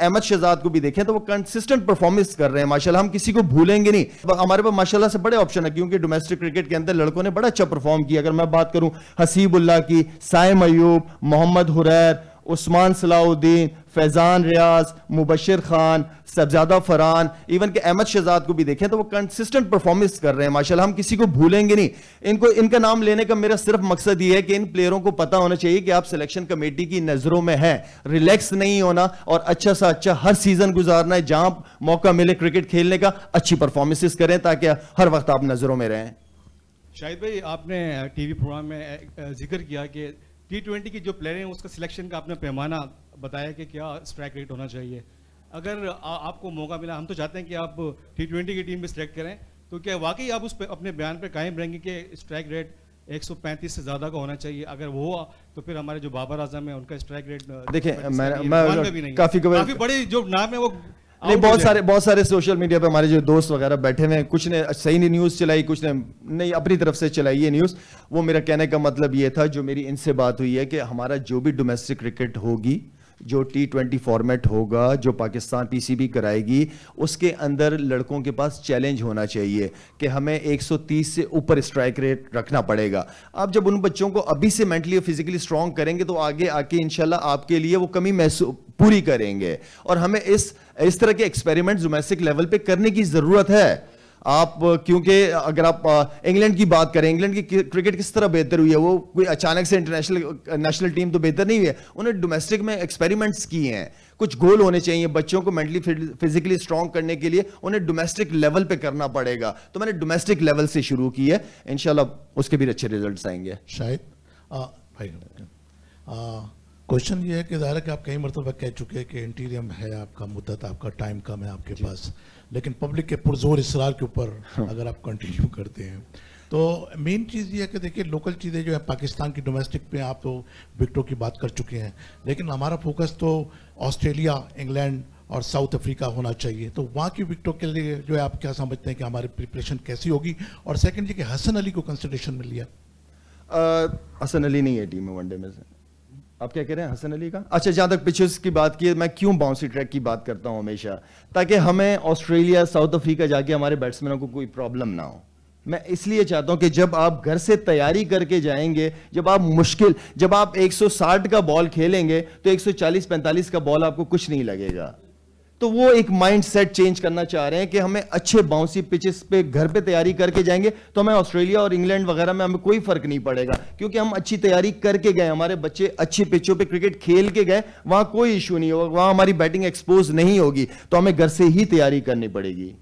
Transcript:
अहमद शहजाद को भी देखें तो वो कंसिस्टेंट परफॉर्मेंस कर रहे हैं माशाल्लाह हम किसी को भूलेंगे नहीं हमारे पास माशाल्लाह से बड़े ऑप्शन है क्योंकि डोमेस्टिक क्रिकेट के अंदर लड़कों ने बड़ा अच्छा परफॉर्म किया अगर मैं बात करूं हसीबुल्ला की साय मयूब मोहम्मद हुरैर उस्मान सलाउद्दीन फैज़ान रियाज मुबशर खान सबजादा फरहान इवन के अहमद शहजाद को भी देखें तो वो कंसिस्टेंट परफॉर्मेंस कर रहे हैं माशाल्लाह हम किसी को भूलेंगे नहीं इनको इनका नाम लेने का मेरा सिर्फ मकसद ये है कि इन प्लेयरों को पता होना चाहिए कि आप सिलेक्शन कमेटी की नज़रों में हैं रिलैक्स नहीं होना और अच्छा सा अच्छा हर सीज़न गुजारना है जहाँ मौका मिले क्रिकेट खेलने का अच्छी परफॉर्मेंसेस करें ताकि हर वक्त आप नज़रों में रहें शाहिद भाई आपने टीवी प्रोग्राम में जिक्र किया कि टी ट्वेंटी की जो प्लेयर हैं उसका सिलेक्शन का आपने पैमाना बताया कि क्या स्ट्राइक रेट होना चाहिए अगर आ, आपको मौका मिला हम तो चाहते हैं कि आप टी ट्वेंटी की टीम में सिलेक्ट करें तो क्या वाकई आप उस पे, अपने बयान पर कायम रहेंगे कि स्ट्राइक रेट 135 से ज़्यादा का होना चाहिए अगर वो हुआ तो फिर हमारे जो बाबर आजम है उनका स्ट्राइक रेट देखिए मैं, मैं मैं भी नहीं काफ़ी काफ़ी बड़े जो नाम है वो नहीं बहुत सारे बहुत सारे सोशल मीडिया पे हमारे जो दोस्त वगैरह बैठे हुए हैं कुछ ने सही नहीं न्यूज़ चलाई कुछ ने नहीं अपनी तरफ से चलाई ये न्यूज़ वो मेरा कहने का मतलब ये था जो मेरी इनसे बात हुई है कि हमारा जो भी डोमेस्टिक क्रिकेट होगी जो टी ट्वेंटी फॉर्मेट होगा जो पाकिस्तान पीसीबी कराएगी उसके अंदर लड़कों के पास चैलेंज होना चाहिए कि हमें 130 से ऊपर स्ट्राइक रेट रखना पड़ेगा आप जब उन बच्चों को अभी से मेंटली और फिजिकली स्ट्रांग करेंगे तो आगे आके इनशाला आपके लिए वो कमी महसूस पूरी करेंगे और हमें इस इस तरह के एक्सपेरिमेंट डोमेस्टिक लेवल पे करने की जरूरत है आप क्योंकि अगर आप इंग्लैंड की बात करें इंग्लैंड की क्रिकेट किस तरह बेहतर हुई है वो कोई अचानक से इंटरनेशनल नेशनल टीम तो बेहतर नहीं हुई है उन्हें डोमेस्टिक में एक्सपेरिमेंट्स किए हैं कुछ गोल होने चाहिए बच्चों को मेंटली फिजिकली स्ट्रांग करने के लिए उन्हें डोमेस्टिक लेवल पे करना पड़ेगा तो मैंने डोमेस्टिक लेवल से शुरू की है इनशाला उसके भी अच्छे रिजल्ट आएंगे शायद आ, भाई आ, क्वेश्चन ये है कि ज़ाहिर है कि आप कई मरतबा कह चुके हैं कि इंटीरियम है आपका मुद्दत आपका टाइम कम है आपके पास लेकिन पब्लिक के पुरजोर इसरार के ऊपर हाँ। अगर आप कंटिन्यू करते हैं तो मेन चीज़ ये है कि देखिए लोकल चीज़ें जो है पाकिस्तान की डोमेस्टिक पे आप तो विकटों की बात कर चुके हैं लेकिन हमारा फोकस तो ऑस्ट्रेलिया इंग्लैंड और साउथ अफ्रीका होना चाहिए तो वहाँ की विकटों के लिए जो है आप क्या समझते हैं कि हमारी प्रिपरेशन कैसी होगी और सेकेंड ये कि हसन अली को कंसिडरेशन में लिया हसन अली नहीं है टीम में वनडे में से आप क्या कह रहे हैं हसन अली का अच्छा जहाँ तक पिचेस की बात की मैं क्यों बाउंसी ट्रैक की बात करता हूँ हमेशा ताकि हमें ऑस्ट्रेलिया साउथ अफ्रीका जाके हमारे बैट्समैनों को कोई प्रॉब्लम ना हो मैं इसलिए चाहता हूं कि जब आप घर से तैयारी करके जाएंगे जब आप मुश्किल जब आप 160 का बॉल खेलेंगे तो 140-45 का बॉल आपको कुछ नहीं लगेगा तो वो एक माइंड सेट चेंज करना चाह रहे हैं कि हमें अच्छे बाउंसी पिचेस पे घर पे तैयारी करके जाएंगे तो हमें ऑस्ट्रेलिया और इंग्लैंड वगैरह में हमें कोई फर्क नहीं पड़ेगा क्योंकि हम अच्छी तैयारी करके गए हमारे बच्चे अच्छी पिचों पे क्रिकेट खेल के गए वहां कोई इशू नहीं होगा वहां हमारी बैटिंग एक्सपोज नहीं होगी तो हमें घर से ही तैयारी करनी पड़ेगी